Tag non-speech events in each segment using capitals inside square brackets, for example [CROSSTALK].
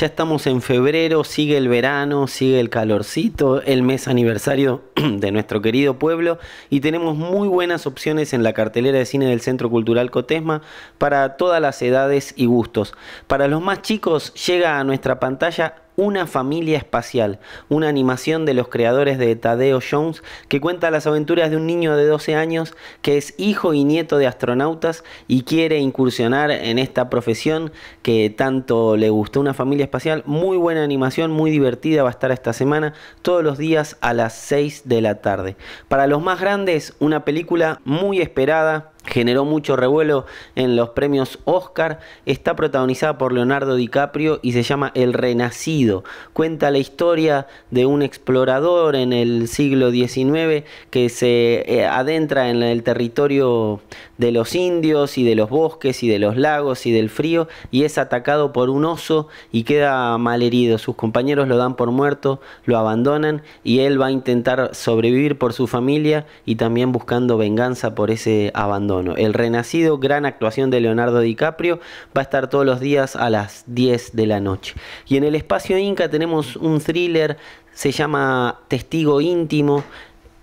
Ya estamos en febrero, sigue el verano, sigue el calorcito, el mes aniversario [CLEARS THROAT] de nuestro querido pueblo y tenemos muy buenas opciones en la cartelera de cine del Centro Cultural Cotesma para todas las edades y gustos. Para los más chicos llega a nuestra pantalla una familia espacial, una animación de los creadores de Tadeo Jones que cuenta las aventuras de un niño de 12 años que es hijo y nieto de astronautas y quiere incursionar en esta profesión que tanto le gustó. Una familia espacial, muy buena animación, muy divertida, va a estar esta semana todos los días a las 6 de la tarde. Para los más grandes, una película muy esperada generó mucho revuelo en los premios Oscar, está protagonizada por Leonardo DiCaprio y se llama El Renacido. Cuenta la historia de un explorador en el siglo XIX que se eh, adentra en el territorio de los indios y de los bosques y de los lagos y del frío y es atacado por un oso y queda malherido. Sus compañeros lo dan por muerto, lo abandonan y él va a intentar sobrevivir por su familia y también buscando venganza por ese abandono. El Renacido, gran actuación de Leonardo DiCaprio, va a estar todos los días a las 10 de la noche. Y en el espacio Inca tenemos un thriller, se llama Testigo Íntimo,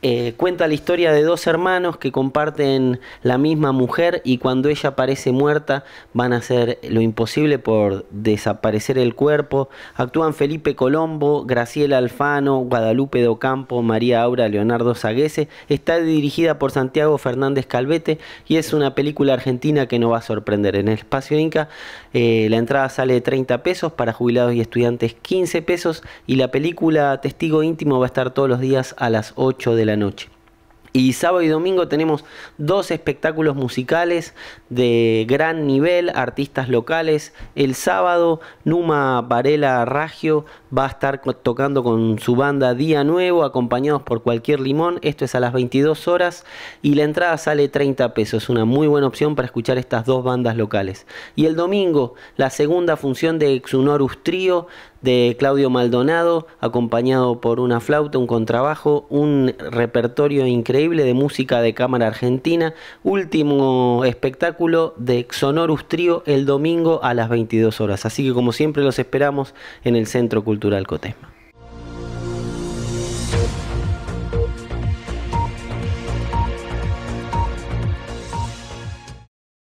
eh, cuenta la historia de dos hermanos que comparten la misma mujer y cuando ella aparece muerta van a hacer lo imposible por desaparecer el cuerpo. Actúan Felipe Colombo, Graciela Alfano, Guadalupe de Ocampo, María Aura, Leonardo Saguese. Está dirigida por Santiago Fernández Calvete y es una película argentina que no va a sorprender. En el espacio Inca eh, la entrada sale de 30 pesos, para jubilados y estudiantes 15 pesos y la película Testigo Íntimo va a estar todos los días a las 8 de la noche. Y sábado y domingo tenemos dos espectáculos musicales de gran nivel, artistas locales. El sábado, Numa Varela Ragio va a estar tocando con su banda Día Nuevo, acompañados por Cualquier Limón. Esto es a las 22 horas y la entrada sale 30 pesos. Una muy buena opción para escuchar estas dos bandas locales. Y el domingo, la segunda función de xunorus Trío de Claudio Maldonado, acompañado por una flauta, un contrabajo, un repertorio increíble de música de cámara argentina. Último espectáculo de Sonorus Trío el domingo a las 22 horas. Así que como siempre los esperamos en el Centro Cultural Cotesma.